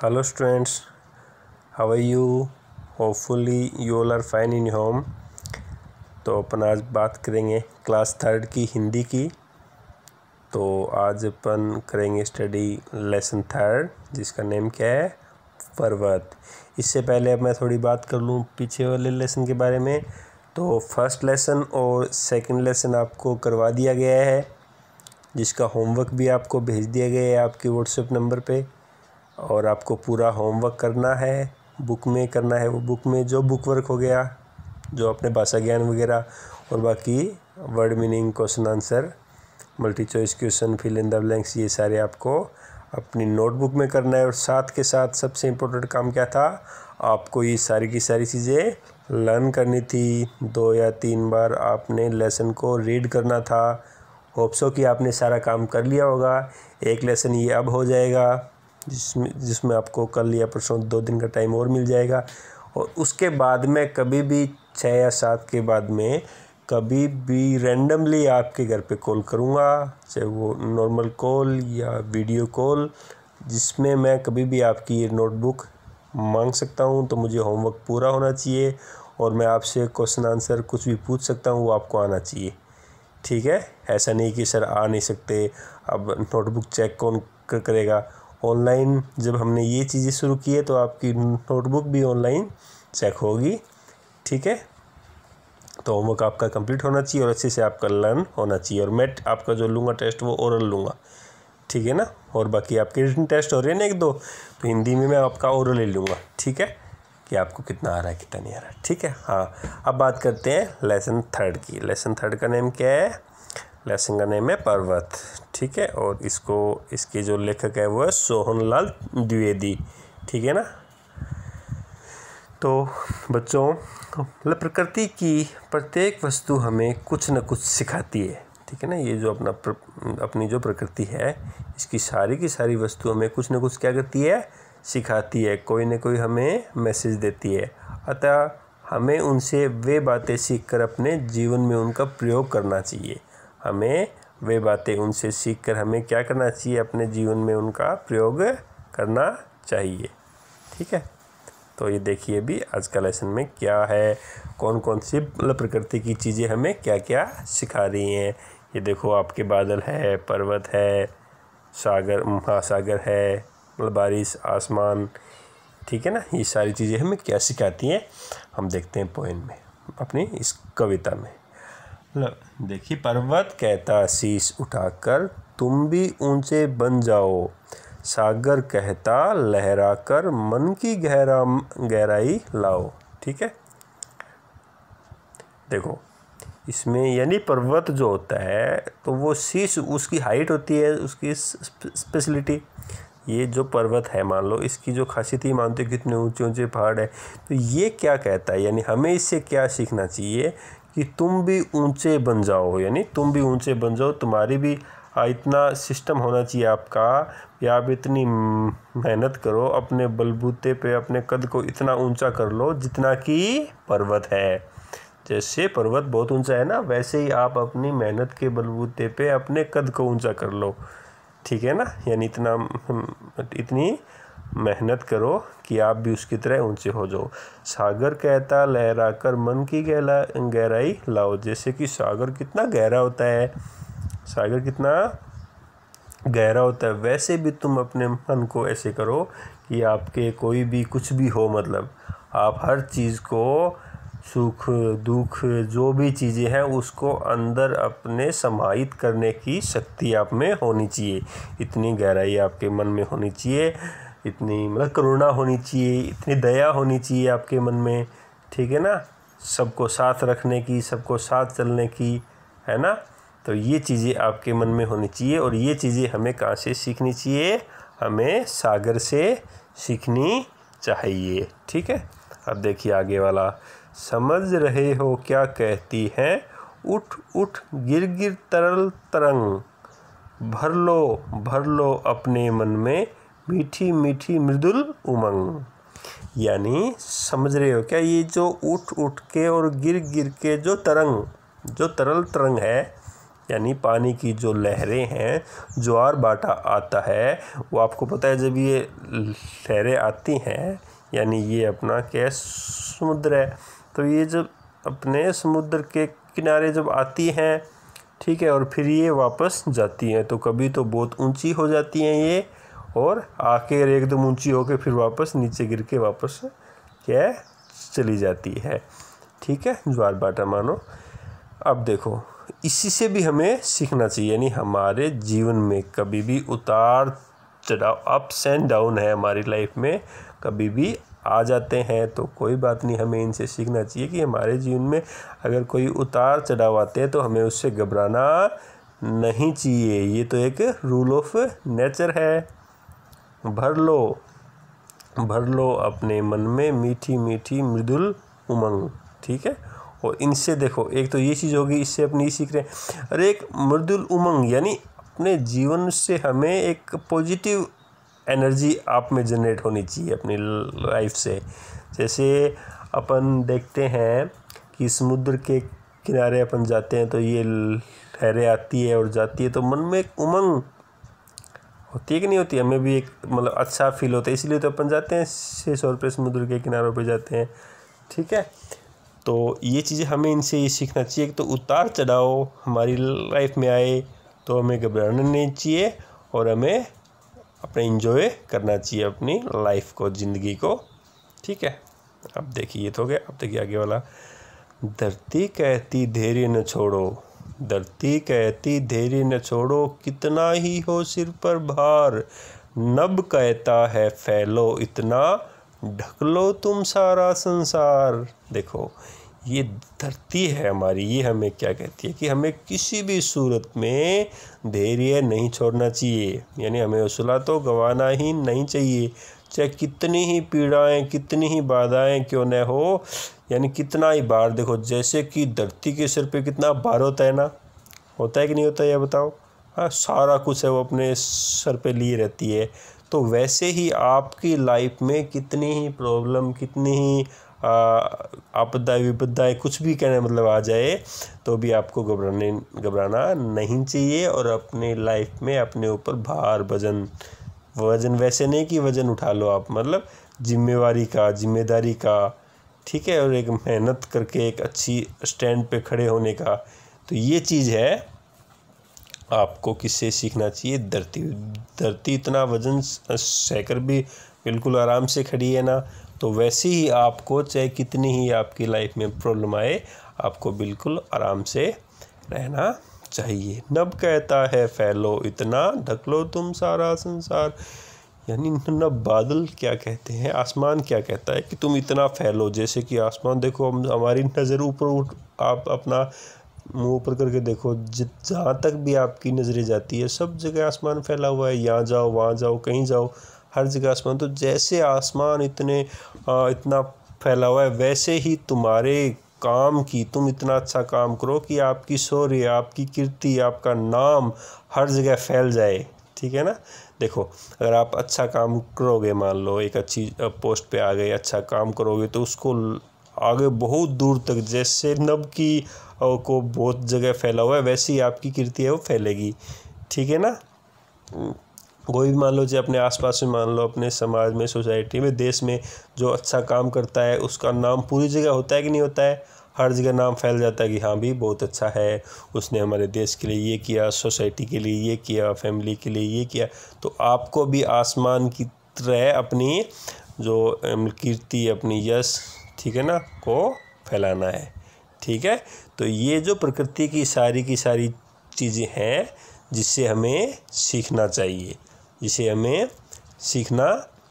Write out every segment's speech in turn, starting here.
hello students how are you hopefully you all are fine in home तो अपन आज बात करेंगे क्लास थर्ड की हिंदी की तो आज अपन करेंगे स्टडी लेसन थर्ड जिसका नेम क्या है पर्वत इससे पहले अब मैं थोड़ी बात कर लूँ पीछे वाले लेसन के बारे में तो फर्स्ट लेसन और सेकंड लेसन आपको करवा दिया गया है जिसका होमवर्क भी आपको भेज दिया गया है आपके व्हाट्सएप नंबर पर और आपको पूरा होमवर्क करना है बुक में करना है वो बुक में जो बुक वर्क हो गया जो अपने भाषा ज्ञान वगैरह और बाकी word meaning question answer multi choice question fill in the blanks ये सारे आपको अपनी नोटबुक में करना है और साथ के साथ सबसे इम्पोर्टेंट काम क्या था आपको ये सारी की सारी चीज़ें लर्न करनी थी दो या तीन बार आपने लेसन को रीड करना था होप्सो कि आपने सारा काम कर लिया होगा एक लेसन ये अब हो जाएगा जिसमें जिसमें आपको कल या परसों दो दिन का टाइम और मिल जाएगा और उसके बाद में कभी भी छः या सात के बाद में कभी भी रैंडमली आपके घर पे कॉल करूँगा चाहे वो नॉर्मल कॉल या वीडियो कॉल जिसमें मैं कभी भी आपकी ये नोटबुक मांग सकता हूँ तो मुझे होमवर्क पूरा होना चाहिए और मैं आपसे क्वेश्चन आंसर कुछ भी पूछ सकता हूँ वो आपको आना चाहिए ठीक है ऐसा नहीं कि सर आ नहीं सकते अब नोटबुक चेक कौन करेगा ऑनलाइन जब हमने ये चीज़ें शुरू की है तो आपकी नोटबुक भी ऑनलाइन चेक होगी ठीक है तो होमवर्क आपका कंप्लीट होना चाहिए और अच्छे से आपका लर्न होना चाहिए और मैं आपका जो लूँगा टेस्ट वो ओरल लूँगा ठीक है ना और बाकी आपके रिटर्न टेस्ट हो रहे हैं ना एक दो तो हिंदी में मैं आपका ओरल ही लूँगा ठीक है कि आपको कितना आ रहा है कितना नहीं आ रहा है ठीक है हाँ अब बात करते हैं लेसन थर्ड की लेसन थर्ड का नेम क्या है का नेम है पर्वत ठीक है और इसको इसके जो लेखक है वो है सोहनलाल द्विवेदी ठीक है ना तो बच्चों मतलब प्रकृति की प्रत्येक वस्तु हमें कुछ न कुछ सिखाती है ठीक है ना ये जो अपना प्र, अपनी जो प्रकृति है इसकी सारी की सारी वस्तु हमें कुछ न कुछ क्या करती है सिखाती है कोई ना कोई हमें मैसेज देती है अतः हमें उनसे वे बातें सीखकर अपने जीवन में उनका प्रयोग करना चाहिए हमें वे बातें उनसे सीख कर हमें क्या करना चाहिए अपने जीवन में उनका प्रयोग करना चाहिए ठीक है तो ये देखिए भी आज का लेसन में क्या है कौन कौन सी मतलब प्रकृति की चीज़ें हमें क्या क्या सिखा रही हैं ये देखो आपके बादल है पर्वत है सागर महासागर है मतलब बारिश आसमान ठीक है ना ये सारी चीज़ें हमें क्या सिखाती हैं हम देखते हैं पोइन में अपनी इस कविता में लो देखिए पर्वत कहता शीश उठाकर तुम भी ऊंचे बन जाओ सागर कहता लहरा कर मन की गहरा गहराई लाओ ठीक है देखो इसमें यानी पर्वत जो होता है तो वो शीश उसकी हाइट होती है उसकी स्पेशलिटी ये जो पर्वत है मान लो इसकी जो खासियत ही मानते हो कितने ऊंचे ऊंचे पहाड़ है तो ये क्या कहता है यानी हमें इससे क्या सीखना चाहिए कि तुम भी ऊंचे बन जाओ यानी तुम भी ऊंचे बन जाओ तुम्हारी भी इतना सिस्टम होना चाहिए आपका कि आप इतनी मेहनत करो अपने बलबूते पे अपने कद को इतना ऊंचा कर लो जितना कि पर्वत है जैसे पर्वत बहुत ऊंचा है ना वैसे ही आप अपनी मेहनत के बलबूते पे अपने कद को ऊंचा कर लो ठीक है ना यानी इतना इतनी मेहनत करो कि आप भी उसकी तरह ऊंचे हो जाओ सागर कहता लहरा कर मन की गहरा गहराई लाओ जैसे कि सागर कितना गहरा होता है सागर कितना गहरा होता है वैसे भी तुम अपने मन को ऐसे करो कि आपके कोई भी कुछ भी हो मतलब आप हर चीज़ को सुख दुख जो भी चीज़ें हैं उसको अंदर अपने समाहित करने की शक्ति आप में होनी चाहिए इतनी गहराई आपके मन में होनी चाहिए इतनी मतलब करुणा होनी चाहिए इतनी दया होनी चाहिए आपके मन में ठीक है ना सबको साथ रखने की सबको साथ चलने की है ना तो ये चीज़ें आपके मन में होनी चाहिए और ये चीज़ें हमें कहाँ से सीखनी चाहिए हमें सागर से सीखनी चाहिए ठीक है अब देखिए आगे वाला समझ रहे हो क्या कहती हैं उठ उठ गिर गिर तरल तरंग भर लो भर लो अपने मन में मीठी मीठी मृदुल उमंग यानी समझ रहे हो क्या ये जो उठ उठ के और गिर गिर के जो तरंग जो तरल तरंग है यानी पानी की जो लहरें हैं ज्वार बाटा आता है वो आपको पता है जब ये लहरें आती हैं यानी ये अपना क्या समुद्र है तो ये जब अपने समुद्र के किनारे जब आती हैं ठीक है और फिर ये वापस जाती हैं तो कभी तो बहुत ऊंची हो जाती हैं ये और आखिर एकदम ऊंची होकर फिर वापस नीचे गिर के वापस क्या चली जाती है ठीक है ज्वार बाटा मानो अब देखो इसी से भी हमें सीखना चाहिए यानी हमारे जीवन में कभी भी उतार चढ़ाव अप्स एंड डाउन है हमारी लाइफ में कभी भी आ जाते हैं तो कोई बात नहीं हमें इनसे सीखना चाहिए कि हमारे जीवन में अगर कोई उतार चढ़ाव आते हैं तो हमें उससे घबराना नहीं चाहिए ये तो एक रूल ऑफ नेचर है भर लो भर लो अपने मन में मीठी मीठी मृदुल उमंग ठीक है और इनसे देखो एक तो ये चीज़ होगी इससे अपनी ये सीख रहे हैं अरे एक मृदुल उमंग यानी अपने जीवन से हमें एक पॉजिटिव एनर्जी आप में जनरेट होनी चाहिए अपनी लाइफ से जैसे अपन देखते हैं कि समुद्र के किनारे अपन जाते हैं तो ये लहरें आती है और जाती है तो मन में एक उमंग होती है कि नहीं होती है? हमें भी एक मतलब अच्छा फील होता है इसलिए तो अपन जाते हैं छः सौ रुपये समुद्र के किनारों पे जाते हैं ठीक है तो ये चीज़ें हमें इनसे ये सीखना चाहिए कि तो उतार चढ़ाव हमारी लाइफ में आए तो हमें घबराना नहीं चाहिए और हमें अपने इंजॉय करना चाहिए अपनी लाइफ को ज़िंदगी को ठीक है अब देखिए ये तो हो गया अब देखिए आगे वाला धरती कहती धैर्य न छोड़ो धरती कहती धैर्य न छोड़ो कितना ही हो सिर पर भार नब कहता है फैलो इतना ढक लो तुम सारा संसार देखो ये धरती है हमारी ये हमें क्या कहती है कि हमें किसी भी सूरत में धैर्य नहीं छोड़ना चाहिए यानी हमें उसला तो गंवाना ही नहीं चाहिए चाहे कितनी ही पीड़ाएं कितनी ही बाधाएं क्यों न हो यानी कितना ही बार देखो जैसे कि धरती के सिर पे कितना बार होता है ना होता है कि नहीं होता है यह बताओ हाँ सारा कुछ है वो अपने सर पे लिए रहती है तो वैसे ही आपकी लाइफ में कितनी ही प्रॉब्लम कितनी ही आपदाएँ विपदाएँ कुछ भी कहने मतलब आ जाए तो भी आपको घबराने घबराना नहीं चाहिए और अपनी लाइफ में अपने ऊपर भार वजन वजन वैसे नहीं कि वजन उठा लो आप मतलब जिम्मेवारी का जिम्मेदारी का ठीक है और एक मेहनत करके एक अच्छी स्टैंड पे खड़े होने का तो ये चीज़ है आपको किससे सीखना चाहिए धरती धरती इतना वजन सहकर भी बिल्कुल आराम से खड़ी है ना तो वैसे ही आपको चाहे कितनी ही आपकी लाइफ में प्रॉब्लम आए आपको बिल्कुल आराम से रहना चाहिए नब कहता है फैलो इतना ढक लो तुम सारा संसार यानी न बादल क्या कहते हैं आसमान क्या कहता है कि तुम इतना फैलो जैसे कि आसमान देखो हम हमारी नज़र ऊपर उठ आप अपना मुंह ऊपर करके देखो जित जहाँ तक भी आपकी नज़रें जाती है सब जगह आसमान फैला हुआ है यहाँ जाओ वहाँ जाओ कहीं जाओ हर जगह आसमान तो जैसे आसमान इतने आ, इतना फैला हुआ है वैसे ही तुम्हारे काम की तुम इतना अच्छा काम करो कि आपकी शौर्य आपकी कीर्ति आपका नाम हर जगह फैल जाए ठीक है ना देखो अगर आप अच्छा काम करोगे मान लो एक अच्छी पोस्ट पे आ गए अच्छा काम करोगे तो उसको आगे बहुत दूर तक जैसे नब की को बहुत जगह फैला हुआ है वैसे ही आपकी कीर्ति है वो फैलेगी ठीक है ना कोई भी मान लो जो अपने आसपास में मान लो अपने समाज में सोसाइटी में देश में जो अच्छा काम करता है उसका नाम पूरी जगह होता है कि नहीं होता है हर जगह नाम फैल जाता है कि हाँ भी बहुत अच्छा है उसने हमारे देश के लिए ये किया सोसाइटी के लिए ये किया फैमिली के लिए ये किया तो आपको भी आसमान की तरह अपनी जो कीर्ति अपनी यश ठीक है ना को फैलाना है ठीक है तो ये जो प्रकृति की सारी की सारी चीज़ें हैं जिससे हमें सीखना चाहिए जिसे हमें सीखना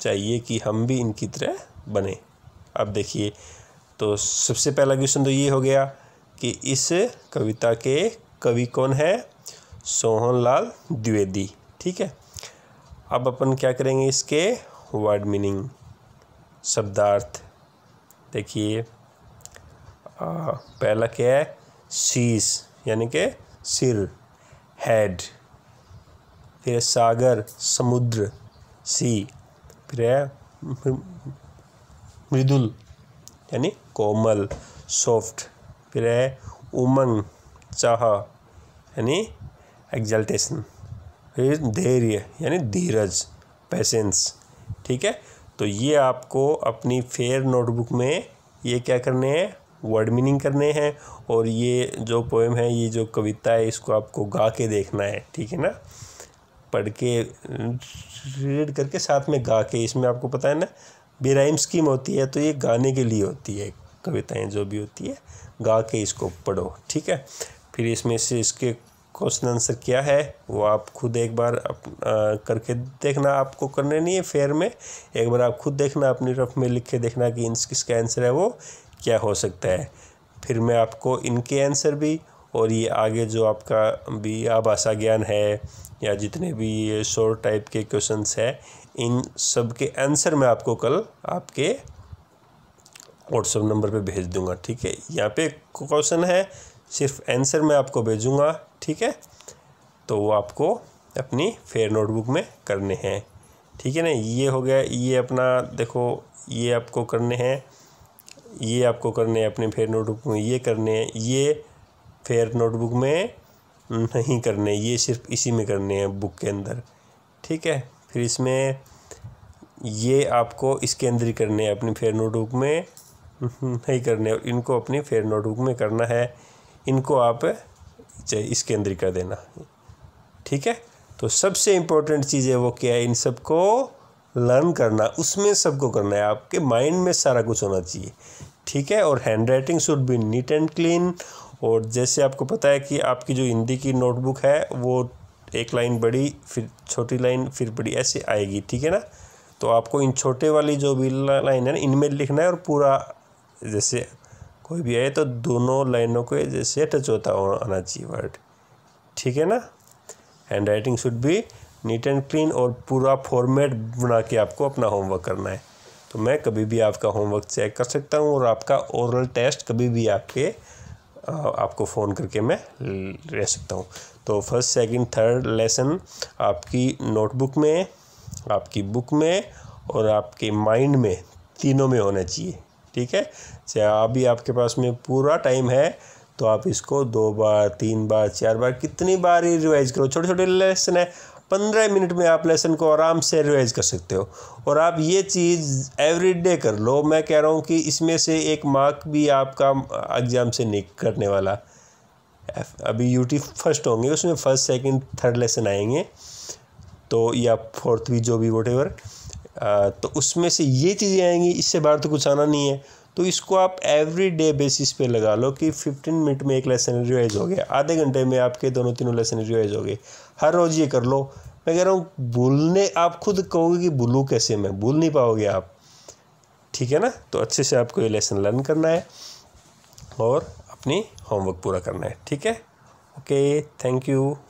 चाहिए कि हम भी इनकी तरह बने अब देखिए तो सबसे पहला क्वेश्चन तो ये हो गया कि इस कविता के कवि कौन है सोहन लाल द्विवेदी ठीक है अब अपन क्या करेंगे इसके वर्ड मीनिंग शब्दार्थ देखिए पहला क्या है शीश यानी कि सिर हेड फिर सागर समुद्र सी फिर है मृदुल यानी कोमल सॉफ्ट फिर है उमंग चाह यानी एग्जल्टेशन फिर धैर्य यानी धीरज पैसेंस ठीक है तो ये आपको अपनी फेयर नोटबुक में ये क्या करने हैं वर्ड मीनिंग करने हैं और ये जो पोएम है ये जो कविता है इसको आपको गा के देखना है ठीक है ना पढ़ के रीड करके साथ में गा के इसमें आपको पता है ना बेराइम स्कीम होती है तो ये गाने के लिए होती है एक कविताएं जो भी होती है गा के इसको पढ़ो ठीक है फिर इसमें से इसके क्वेश्चन आंसर क्या है वो आप खुद एक बार अप, आ, करके देखना आपको करने नहीं है फेयर में एक बार आप खुद देखना अपनी रफ में लिख के देखना कि इन आंसर है वो क्या हो सकता है फिर मैं आपको इनके आंसर भी और ये आगे जो आपका भी आभाषा ज्ञान है या जितने भी ये शोर टाइप के क्वेश्चंस है इन सब के आंसर मैं आपको कल आपके व्हाट्सअप नंबर पे भेज दूंगा ठीक है यहाँ पे क्वेश्चन है सिर्फ आंसर मैं आपको भेजूंगा ठीक है तो वो आपको अपनी फेयर नोटबुक में करने हैं ठीक है ना ये हो गया ये अपना देखो ये आपको करने हैं ये आपको करने हैं अपने फेयर नोटबुक में ये करने हैं ये फेयर नोटबुक में नहीं करने ये सिर्फ इसी में करने हैं बुक के अंदर ठीक है फिर इसमें ये आपको इसके अंदर ही करने हैं अपनी फेयर नोटबुक में हम्म, नहीं करने और इनको अपनी फेयर नोटबुक में करना है इनको आप इसके अंदर कर देना ठीक है तो सबसे इम्पोर्टेंट चीज़ है वो क्या है इन सबको लर्न करना उसमें सबको करना है आपके माइंड में सारा कुछ होना चाहिए ठीक है और handwriting should be neat and clean और जैसे आपको पता है कि आपकी जो हिंदी की नोटबुक है वो एक लाइन बड़ी फिर छोटी लाइन फिर बड़ी ऐसे आएगी ठीक है ना तो आपको इन छोटे वाली जो भी लाइन है ना इनमें लिखना है और पूरा जैसे कोई भी आए तो दोनों लाइनों को जैसे टच होता आना चाहिए वर्ड ठीक है ना handwriting should be neat and clean और पूरा फॉर्मेट बना के आपको अपना होमवर्क करना है तो मैं कभी भी आपका होमवर्क चेक कर सकता हूँ और आपका ओरल टेस्ट कभी भी आपके आपको फ़ोन करके मैं ले सकता हूँ तो फर्स्ट सेकंड थर्ड लेसन आपकी नोटबुक में आपकी बुक में और आपके माइंड में तीनों में होना चाहिए ठीक है अच्छा, अभी आपके पास में पूरा टाइम है तो आप इसको दो बार तीन बार चार बार कितनी बार ही रिवाइज करो छोटे छोटे लेसन है पंद्रह मिनट में आप लेसन को आराम से रिवाइज कर सकते हो और आप ये चीज़ एवरी डे कर लो मैं कह रहा हूँ कि इसमें से एक मार्क भी आपका एग्ज़ाम से निकलने वाला अभी यूटी फर्स्ट होंगे उसमें फर्स्ट सेकंड थर्ड लेसन आएंगे तो या फोर्थ भी जो भी वोट एवर तो उसमें से ये चीज़ें आएंगी इससे बाहर तो कुछ आना नहीं है तो इसको आप एवरी डे बेसिस पे लगा लो कि 15 मिनट में एक लेसन रिवाइज हो गया आधे घंटे में आपके दोनों तीनों लेसन रिवाइज हो गए हर रोज़ ये कर लो मैं कह रहा हूँ भूलने आप खुद कहोगे कि भूलूँ कैसे मैं भूल नहीं पाओगे आप ठीक है ना तो अच्छे से आपको ये लेसन लर्न करना है और अपनी होमवर्क पूरा करना है ठीक है ओके थैंक यू